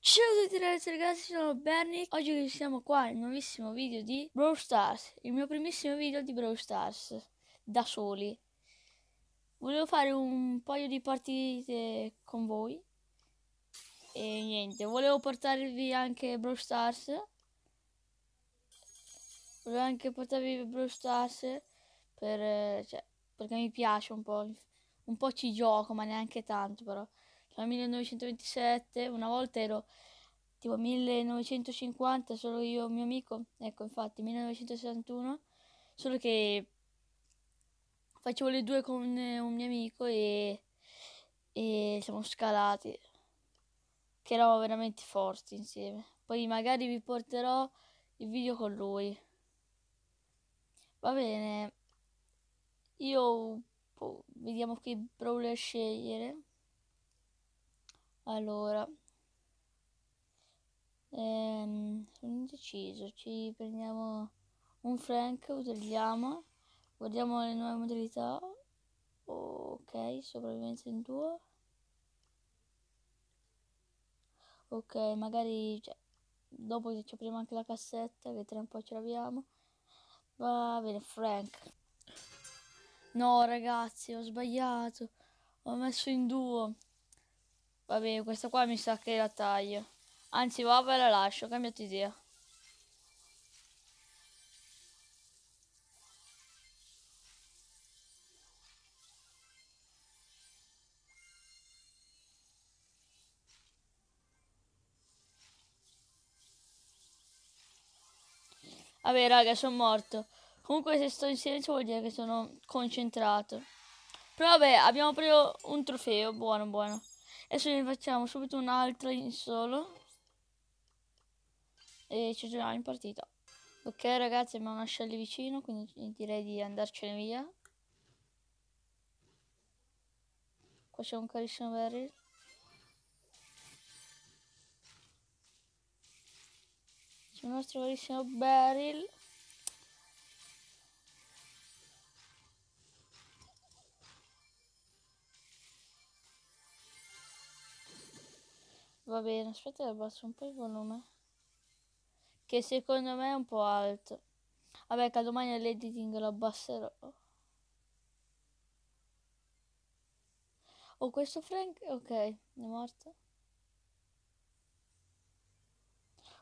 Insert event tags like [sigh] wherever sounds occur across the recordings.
Ciao a tutti ragazzi ragazzi sono Bernic Oggi siamo qua nel nuovissimo video di Brawl Stars Il mio primissimo video di Brawl Stars Da soli Volevo fare un paio di partite con voi E niente Volevo portarvi anche Brawl Stars Volevo anche portarvi Brawl Stars per, cioè, Perché mi piace un po' Un po' ci gioco ma neanche tanto però 1927, una volta ero tipo 1950, solo io e un mio amico, ecco infatti 1961, solo che facevo le due con eh, un mio amico e, e siamo scalati, che eravamo veramente forti insieme. Poi magari vi porterò il video con lui. Va bene, io boh, vediamo che brawler scegliere. Allora, ehm, sono indeciso, ci prendiamo un Frank, utilizziamo, guardiamo le nuove modalità, ok, sopravvivenza in duo, ok, magari cioè, dopo che ci apriamo anche la cassetta, che tra un po' ce l'abbiamo, va bene, Frank. No ragazzi, ho sbagliato, ho messo in duo. Vabbè, questa qua mi sa che la taglio. Anzi, vabbè, la lascio, ho cambiato idea. Vabbè, raga, sono morto. Comunque se sto in silenzio vuol dire che sono concentrato. Però vabbè, abbiamo preso un trofeo, buono, buono e se ne facciamo subito un'altra in solo e ci giochiamo in partita ok ragazzi abbiamo una shell vicino quindi direi di andarcene via qua c'è un carissimo barrel c'è un nostro carissimo barrel Va bene, aspetta che abbasso un po' il volume. Che secondo me è un po' alto. Vabbè, che domani l'editing lo abbasserò. Oh, questo Frank... Ok, è morto.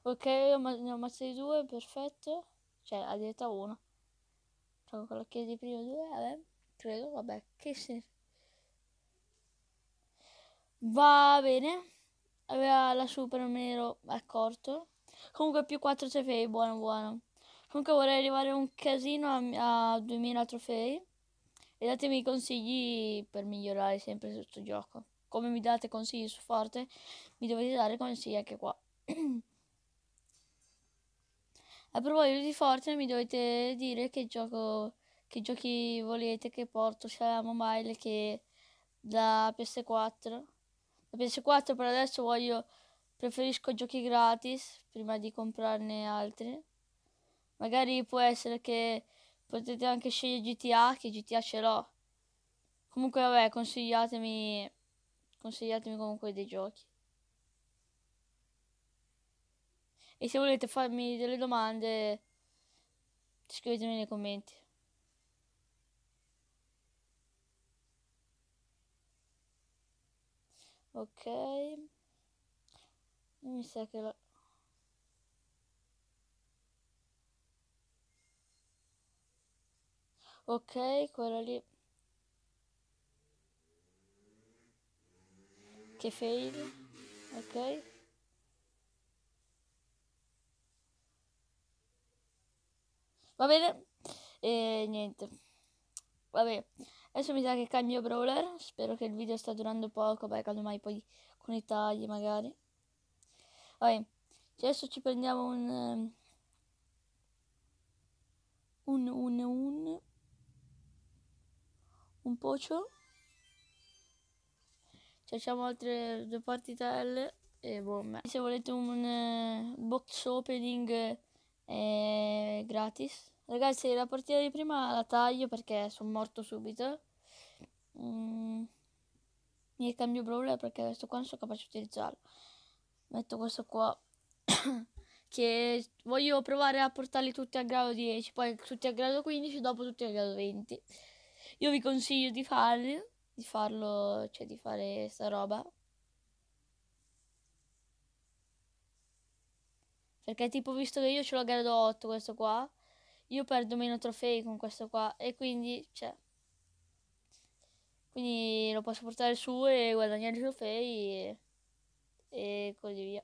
Ok, ne ho ammazzati due, perfetto. Cioè, a dieta uno. Trovo quello che di prima due, vabbè. Credo, vabbè, che se... Va bene aveva la super, non me ne ero accorto. Comunque più 4 trofei, buono buono. Comunque vorrei arrivare un casino a, a 2000 trofei. E datemi consigli per migliorare sempre questo gioco. Come mi date consigli su forte, mi dovete dare consigli anche qua. [clears throat] a proposito di forte, mi dovete dire che gioco che giochi volete che porto sia la mobile che da PS4 la PS4 per adesso voglio, preferisco giochi gratis prima di comprarne altri. Magari può essere che potete anche scegliere GTA, che GTA ce l'ho. Comunque vabbè, consigliatemi, consigliatemi comunque dei giochi. E se volete farmi delle domande, scrivetemi nei commenti. ok mi sa che la ok quella lì che fail ok va bene e eh, niente Va bene. Adesso mi sa che cambio brawler. Spero che il video sta durando poco. Beh, quando mai poi con i tagli magari. Ok. cioè adesso ci prendiamo un... Ehm, un, un, un... Un pocio. Ci facciamo altre due partitelle. E boom. Se volete un eh, box opening eh, gratis. Ragazzi, la partita di prima la taglio perché sono morto subito mm, mi cambio brawler perché questo qua non sono capace di utilizzarlo metto questo qua [coughs] che voglio provare a portarli tutti a grado 10 poi tutti a grado 15 dopo tutti a grado 20 io vi consiglio di farli di farlo cioè di fare sta roba Perché tipo visto che io ce l'ho a grado 8 questo qua, io perdo meno trofei con questo qua e quindi, cioè, quindi lo posso portare su e guadagnare trofei e, e così via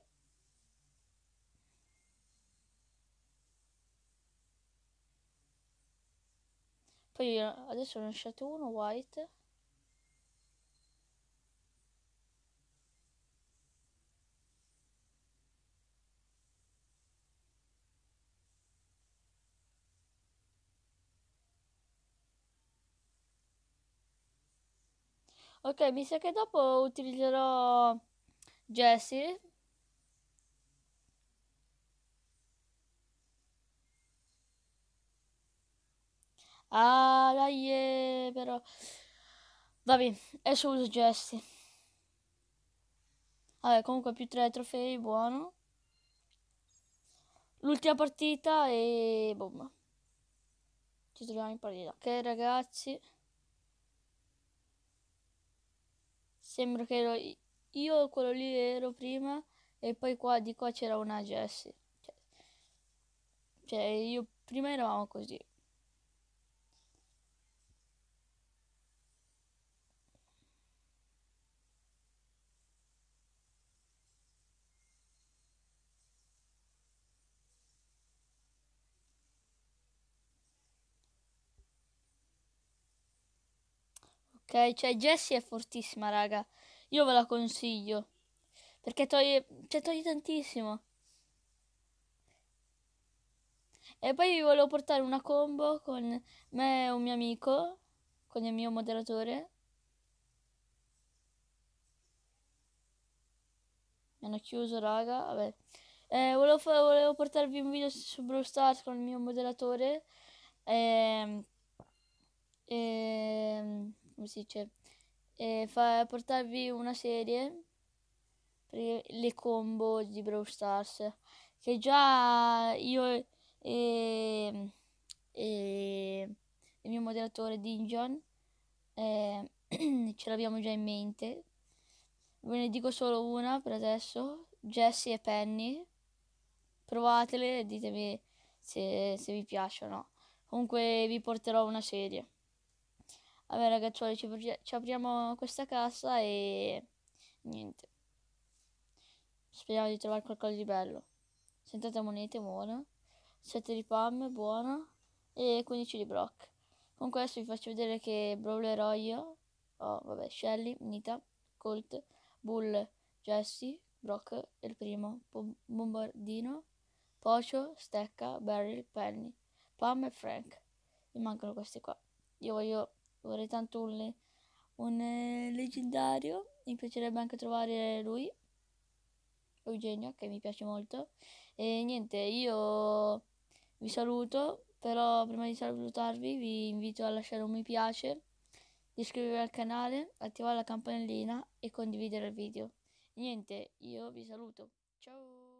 poi adesso ho lasciato uno white Ok, mi sa che dopo utilizzerò Jesse. Ah, dai, yeah, però... Vabbè, adesso uso Jesse. Vabbè, comunque più tre trofei, buono. L'ultima partita e... bomba. Ci troviamo in partita. Ok, ragazzi. Sembra che ero io quello lì ero prima e poi qua di qua c'era una Jessie. Cioè, cioè io prima eravamo così. cioè Jessie è fortissima, raga. Io ve la consiglio. Perché toglie, cioè toglie tantissimo. E poi vi volevo portare una combo con me e un mio amico, con il mio moderatore. Mi hanno chiuso, raga, vabbè. Eh, volevo, volevo, portarvi un video su Brawl Stars con il mio moderatore. Eh, eh, come si dice, eh, fa, portarvi una serie, per le combo di Brawl Stars, che già io e, e il mio moderatore Dinjon eh, [clears throat] ce l'abbiamo già in mente. Ve ne dico solo una per adesso, Jesse e Penny. Provatele e ditemi se, se vi piacciono. Comunque vi porterò una serie. Vabbè ragazzuoli, ci, ci apriamo questa cassa e niente. Speriamo di trovare qualcosa di bello. Sentate monete buona, 7 di Pam buona e 15 di Brock. Con questo vi faccio vedere che brawlerò io. Oh, vabbè, Shelly, Nita, Colt, Bull, Jesse, Brock, il primo, Bombardino, Pocio, Stecca, Barry, Penny, Pam e Frank. Mi mancano questi qua. Io voglio vorrei tanto un, un eh, leggendario, mi piacerebbe anche trovare lui, Eugenio, che mi piace molto. E niente, io vi saluto, però prima di salutarvi vi invito a lasciare un mi piace, iscrivervi al canale, attivare la campanellina e condividere il video. Niente, io vi saluto. Ciao!